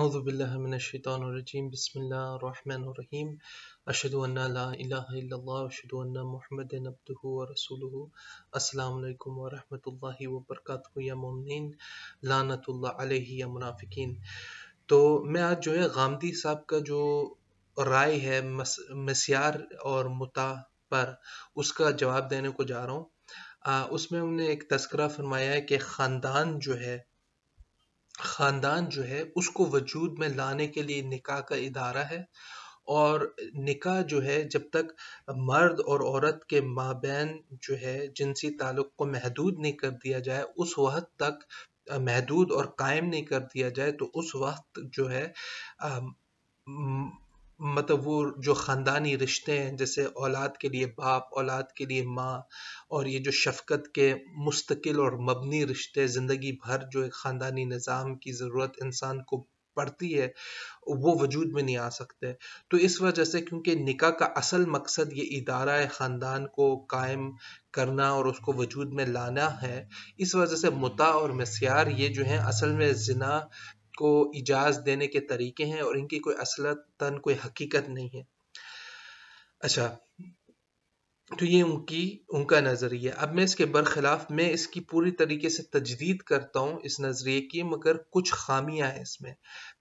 اعوذ باللہ من الشیطان الرجیم بسم اللہ الرحمن الرحیم اشہدو ان لا الہ الا اللہ اشہدو ان محمد نبدہ و رسولہ السلام علیکم ورحمت اللہ وبرکاتہ یا مومنین لانت اللہ علیہ یا منافقین تو میں آج جو ہے غامدی صاحب کا جو رائے ہے مسیار اور متا پر اس کا جواب دینے کو جا رہا ہوں آ, اس میں انہوں نے ایک تذکرہ فرمایا ہے کہ خاندان جو ہے خاندان جو ہے اس کو وجود میں لانے کے لیے نکاح کا ادارہ ہے اور نکاح جو ہے جب تک مرد اور عورت کے مابین جو ہے جنسی تعلق کو محدود نہیں کر دیا جائے اس وقت تک محدود اور قائم نہیں کر دیا جائے تو اس وقت جو ہے مطلب وہ جو خاندانی رشتے ہیں جیسے اولاد کے لیے باپ اولاد کے لیے ماں اور یہ جو شفقت کے مستقل اور مبنی رشتے زندگی بھر جو ایک خاندانی نظام کی ضرورت انسان کو پڑتی ہے وہ وجود میں نہیں آ سکتے تو اس وجہ سے کیونکہ نکاح کا اصل مقصد یہ ادارہ خاندان کو قائم کرنا اور اس کو وجود میں لانا ہے اس وجہ سے متا اور مسیار یہ جو ہیں اصل میں زنا کو اجاز دینے کے طریقے ہیں اور ان کی کوئی اصل تن کوئی حقیقت نہیں ہے اچھا تو یہ ان کی ان کا نظریہ اب میں اس کے برخلاف میں اس کی پوری طریقے سے تجدید کرتا ہوں اس نظریے کی مگر کچھ خامیاں ہیں اس میں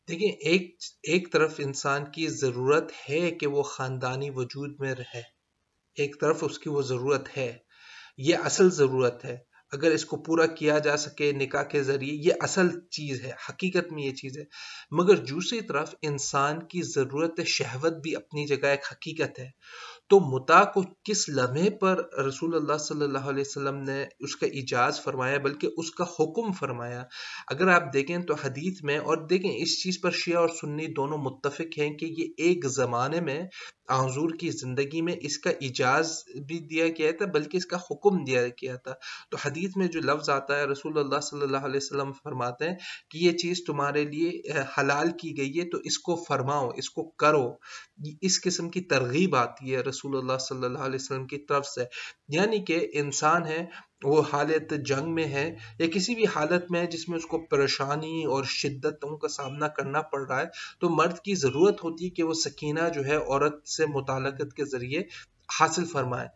دیکھیں ایک ایک طرف انسان کی ضرورت ہے کہ وہ خاندانی وجود میں رہے ایک طرف اس کی وہ ضرورت ہے یہ اصل ضرورت ہے اگر اس کو پورا کیا جا سکے نکاح کے ذریعے یہ اصل چیز ہے حقیقت میں یہ چیز ہے مگر دوسری طرف انسان کی ضرورت شہوت بھی اپنی جگہ ایک حقیقت ہے تو متا کو کس لمحے پر رسول اللہ صلی اللہ علیہ وسلم نے اس کا اجاز فرمایا بلکہ اس کا حکم فرمایا اگر آپ دیکھیں تو حدیث میں اور دیکھیں اس چیز پر شیعہ اور سنی دونوں متفق ہیں کہ یہ ایک زمانے میں حضور کی زندگی میں اس کا اجاز بھی دیا گیا تھا بلکہ اس کا حکم دیا گیا تھا تو حدیث میں جو لفظ آتا ہے رسول اللہ صلی اللہ علیہ وسلم فرماتے ہیں کہ یہ چیز تمہارے لیے حلال کی گئی ہے تو اس کو فرماؤ اس کو کرو اس قسم کی ترغیب آتی ہے رسول اللہ صلی اللہ علیہ وسلم کی طرف سے یعنی کہ انسان ہے وہ حالت جنگ میں ہے یا کسی بھی حالت میں ہے جس میں اس کو پریشانی اور شدتوں کا سامنا کرنا پڑ رہا ہے تو مرد کی ضرورت ہوتی ہے کہ وہ سکینہ جو ہے عورت سے متعلقت کے ذریعے حاصل فرمائے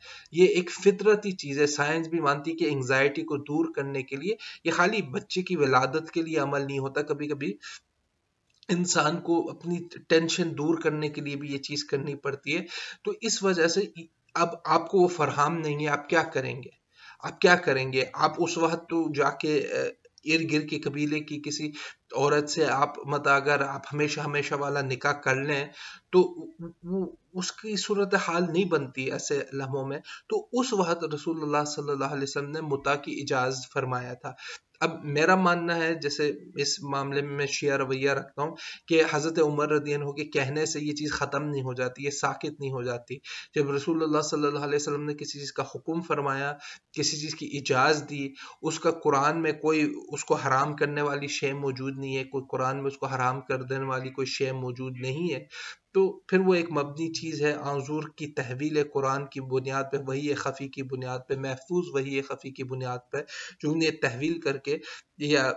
یہ ایک فطرتی چیز ہے سائنس بھی مانتی کہ انگزائٹی کو دور کرنے کے لیے یہ خالی بچے کی ولادت کے لیے عمل نہیں ہوتا کبھی کبھی انسان کو اپنی ٹینشن دور کرنے کے لیے بھی یہ چیز کرنی پڑتی ہے تو اس وجہ سے اب آپ کو وہ فراہم نہیں ہے آپ کیا کریں گے آپ کیا کریں گے آپ اس وقت تو جا کے ار گر کے قبیلے کی کسی عورت سے آپ مت اگر آپ ہمیشہ ہمیشہ والا نکاح کر لیں تو اس کی صورت حال نہیں بنتی ایسے لمحوں میں تو اس وقت رسول اللہ صلی اللہ علیہ وسلم نے متا کی اجازت فرمایا تھا اب میرا ماننا ہے جیسے اس معاملے میں میں شیعہ رویہ رکھتا ہوں کہ حضرت عمر رضی عنہ کے کہنے سے یہ چیز ختم نہیں ہو جاتی یہ ساکت نہیں ہو جاتی جب رسول اللہ صلی اللہ علیہ وسلم نے کسی چیز کا حکم فرمایا کسی چیز کی اجاز دی اس کا قرآن میں کوئی اس کو حرام کرنے والی شے موجود نہیں ہے کوئی قرآن میں اس کو حرام کر دینے والی کوئی شے موجود نہیں ہے تو پھر وہ ایک مبنی چیز ہے آنزور کی تحویل قرآن کی بنیاد پہ وہی خفی کی بنیاد پہ محفوظ وہی خفی کی بنیاد پہ جو انہیں تحویل کر کے یا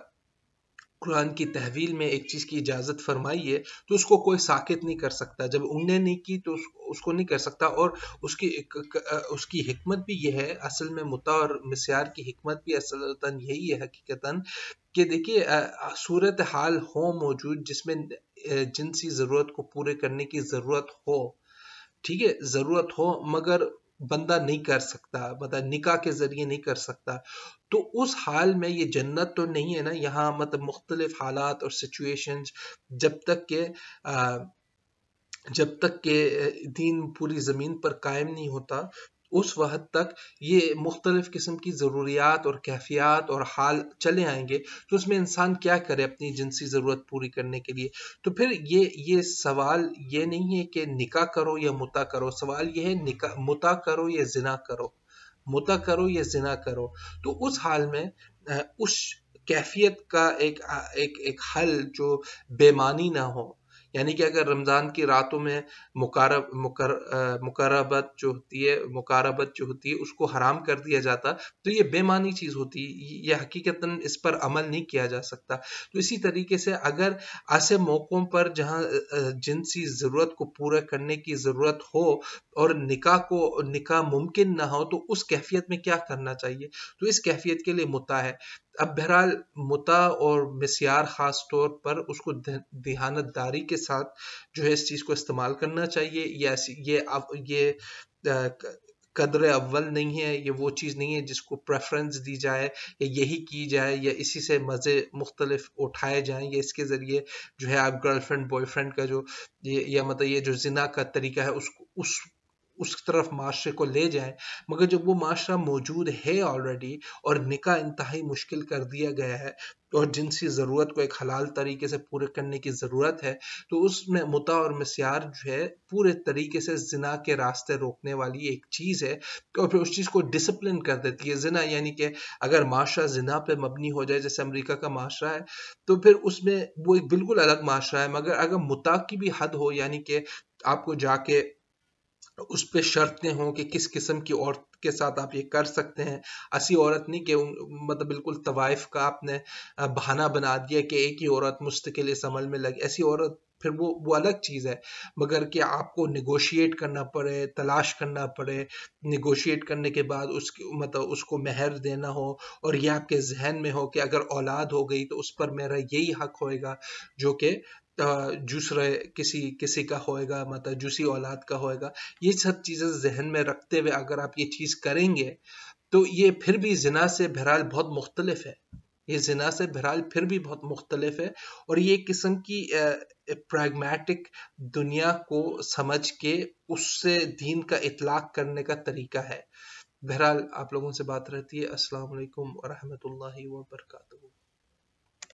قرآن کی تحویل میں ایک چیز کی اجازت فرمائی ہے تو اس کو کوئی ساکت نہیں کر سکتا جب ان نے نہیں کی تو اس کو نہیں کر سکتا اور اس کی اس کی حکمت بھی یہ ہے اصل میں متا اور مسیار کی حکمت بھی اصل یہی ہے حقیقتاً کہ دیکھیے صورت حال ہو موجود جس میں جنسی ضرورت کو پورے کرنے کی ضرورت ہو ٹھیک ہے ضرورت ہو مگر بندہ نہیں کر سکتا مطلب نکاح کے ذریعے نہیں کر سکتا تو اس حال میں یہ جنت تو نہیں ہے نا یہاں مطلب مختلف حالات اور سچویشن جب تک کہ جب تک کہ دین پوری زمین پر قائم نہیں ہوتا اس وحد تک یہ مختلف قسم کی ضروریات اور کیفیات اور حال چلے آئیں گے تو اس میں انسان کیا کرے اپنی جنسی ضرورت پوری کرنے کے لیے تو پھر یہ یہ سوال یہ نہیں ہے کہ نکاح کرو یا متا کرو سوال یہ ہے نکاح متا کرو یا زنا کرو متا کرو یا زنا کرو تو اس حال میں اس کیفیت کا ایک ایک حل جو بے معنی نہ ہو یعنی کہ اگر رمضان کی راتوں میں مکار مقربت جو ہوتی ہے مقاربت جو ہوتی ہے اس کو حرام کر دیا جاتا تو یہ بے معنی چیز ہوتی یہ حقیقتاً اس پر عمل نہیں کیا جا سکتا تو اسی طریقے سے اگر ایسے موقعوں پر جہاں جنسی ضرورت کو پورا کرنے کی ضرورت ہو اور نکاح کو نکاح ممکن نہ ہو تو اس کیفیت میں کیا کرنا چاہیے تو اس کیفیت کے لیے متا ہے اب بہرحال متا اور مسیار خاص طور پر اس کو دھیانت داری کے ساتھ جو ہے اس چیز کو استعمال کرنا چاہیے یا یہ یہ قدر اول نہیں ہے یہ وہ چیز نہیں ہے جس کو پریفرنس دی جائے یا یہی کی جائے یا اسی سے مزے مختلف اٹھائے جائیں یا اس کے ذریعے جو ہے آپ گرل فرینڈ بوائے فرینڈ کا جو یا مطلب یہ جو زنا کا طریقہ ہے اس اس اس طرف معاشرے کو لے جائیں مگر جب وہ معاشرہ موجود ہے آلریڈی اور نکاح انتہائی مشکل کر دیا گیا ہے اور جنسی ضرورت کو ایک حلال طریقے سے پورے کرنے کی ضرورت ہے تو اس میں متا اور مسیار جو ہے پورے طریقے سے زنا کے راستے روکنے والی ایک چیز ہے اور پھر اس چیز کو ڈسپلن کر دیتی ہے زنا یعنی کہ اگر معاشرہ زنا پہ مبنی ہو جائے جیسے امریکہ کا معاشرہ ہے تو پھر اس میں وہ ایک بالکل الگ معاشرہ ہے مگر اگر متا کی بھی حد ہو یعنی کہ آپ کو جا کے اس پہ شرطیں ہوں کہ کس قسم کی عورت کے ساتھ آپ یہ کر سکتے ہیں ایسی عورت نہیں کہ مطلب بالکل طوائف کا آپ نے بہانہ بنا دیا کہ ایک ہی عورت مستقل اس عمل میں لگے ایسی عورت پھر وہ وہ الگ چیز ہے مگر کہ آپ کو نیگوشیٹ کرنا پڑے تلاش کرنا پڑے نیگوشیٹ کرنے کے بعد اس کی مطلب اس کو مہر دینا ہو اور یہ آپ کے ذہن میں ہو کہ اگر اولاد ہو گئی تو اس پر میرا یہی حق ہوئے گا جو کہ جوسرے کسی کسی کا ہوئے گا مطلب جوسی اولاد کا ہوئے گا یہ سب چیزیں ذہن میں رکھتے ہوئے اگر آپ یہ چیز کریں گے تو یہ پھر بھی زنا سے بہرحال بہت مختلف ہے یہ زنا سے بہرحال پھر بھی بہت مختلف ہے اور یہ قسم کی پراگمیٹک دنیا کو سمجھ کے اس سے دین کا اطلاق کرنے کا طریقہ ہے بہرحال آپ لوگوں سے بات رہتی ہے السلام علیکم ورحمۃ اللہ وبرکاتہ